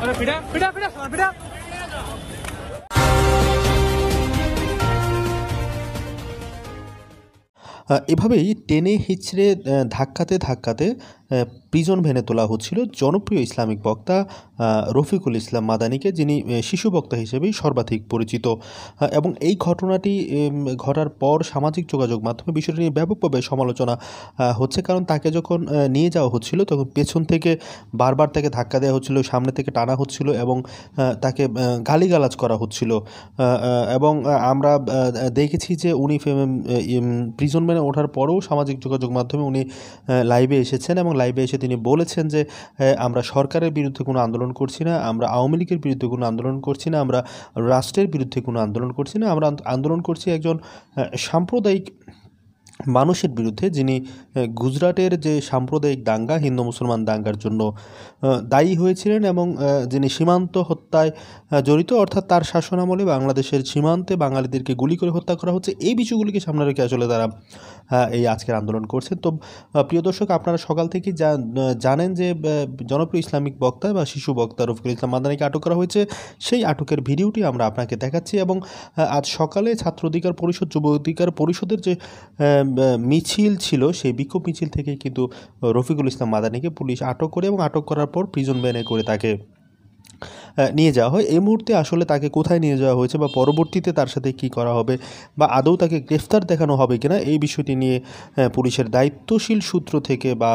এভাবেই টেনে হিচড়ে ধাক্কাতে ধাক্কাতে প্রিজন ভেনে তোলা হচ্ছিল জনপ্রিয় ইসলামিক বক্তা রফিকুল ইসলাম মাদানিকে যিনি শিশু বক্তা হিসেবেই সর্বাধিক পরিচিত এবং এই ঘটনাটি ঘটার পর সামাজিক যোগাযোগ মাধ্যমে বিষয়টি নিয়ে ব্যাপকভাবে সমালোচনা হচ্ছে কারণ তাকে যখন নিয়ে যাওয়া হচ্ছিল তখন পেছন থেকে বারবার তাকে ধাক্কা দেওয়া হচ্ছিল সামনে থেকে টানা হচ্ছিল এবং তাকে গালিগালাজ করা হচ্ছিল এবং আমরা দেখেছি যে উনি প্রিজন ভেনে ওঠার পরেও সামাজিক যোগাযোগ মাধ্যমে উনি লাইভে এসেছেন এবং লাইভে এসে তিনি বলেছেন যে হ্যাঁ, আমরা সরকারের বিরুদ্ধে কোনো আন্দোলন করছি না আমরা আওয়ামী লীগের বিরুদ্ধে কোনো আন্দোলন করছি না আমরা রাষ্ট্রের বিরুদ্ধে কোনো আন্দোলন করছি না আমরা আন্দোলন করছি একজন সাম্প্রদায়িক মানুষের বিরুদ্ধে যিনি গুজরাটের যে সাম্প্রদায়িক দাঙ্গা হিন্দু মুসলমান দাঙ্গার জন্য দায়ী হয়েছিলেন এবং যিনি সীমান্ত হত্যায় জড়িত অর্থাৎ তার শাসনামলে বাংলাদেশের সীমান্তে বাঙালিদেরকে গুলি করে হত্যা করা হচ্ছে এই বিষয়গুলিকে সামনে রেখে আসলে তারা এই আজকের আন্দোলন করছে তো প্রিয় দর্শক আপনারা সকাল থেকেই জানেন যে জনপ্রিয় ইসলামিক বক্তা বা শিশু বক্তা রফিকুল ইসলাম মাদানিকে আটক করা হয়েছে সেই আটকের ভিডিওটি আমরা আপনাকে দেখাচ্ছি এবং আজ সকালে ছাত্র অধিকার পরিষদ যুব অধিকার পরিষদের যে মিছিল ছিল সেই বিক্ষোভ মিছিল থেকে কিন্তু রফিকুল ইসলাম মাদানিকে পুলিশ আটক করে এবং আটক করার পর প্রিজন ব্যানে করে তাকে নিয়ে যাওয়া হয় এই মুহূর্তে আসলে তাকে কোথায় নিয়ে যাওয়া হয়েছে বা পরবর্তীতে তার সাথে কি করা হবে বা আদৌ তাকে গ্রেফতার দেখানো হবে কিনা এই বিষয়টি নিয়ে পুলিশের দায়িত্বশীল সূত্র থেকে বা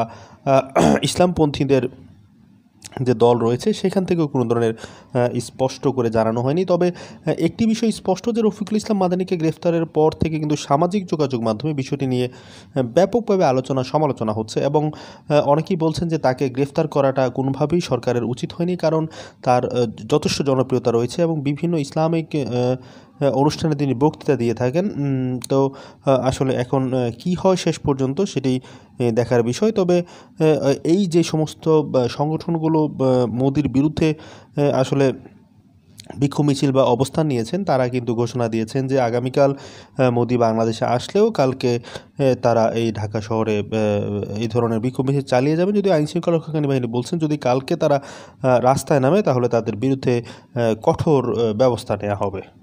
ইসলামপন্থীদের যে দল রয়েছে সেখান থেকেও কোনো ধরনের স্পষ্ট করে জানানো হয়নি তবে একটি বিষয় স্পষ্ট যে রফিকুল ইসলাম মাদানিকে গ্রেফতারের পর থেকে কিন্তু সামাজিক যোগাযোগ মাধ্যমে বিষয়টি নিয়ে ব্যাপকভাবে আলোচনা সমালোচনা হচ্ছে এবং অনেকেই বলছেন যে তাকে গ্রেফতার করাটা কোনোভাবেই সরকারের উচিত হয়নি কারণ তার যথেষ্ট জনপ্রিয়তা রয়েছে এবং বিভিন্ন ইসলামিক অনুষ্ঠানে তিনি বক্তৃতা দিয়ে থাকেন তো আসলে এখন কি হয় শেষ পর্যন্ত সেটি দেখার বিষয় তবে এই যে সমস্ত সংগঠনগুলো মোদির বিরুদ্ধে আসলে বিক্ষোভ মিছিল বা অবস্থান নিয়েছেন তারা কিন্তু ঘোষণা দিয়েছেন যে আগামীকাল মোদি বাংলাদেশে আসলেও কালকে তারা এই ঢাকা শহরে এই ধরনের বিক্ষোভ মিছিল চালিয়ে যাবেন যদি আইনশৃঙ্খলা রক্ষাকারী বাহিনী বলছেন যদি কালকে তারা রাস্তায় নামে তাহলে তাদের বিরুদ্ধে কঠোর ব্যবস্থা নেওয়া হবে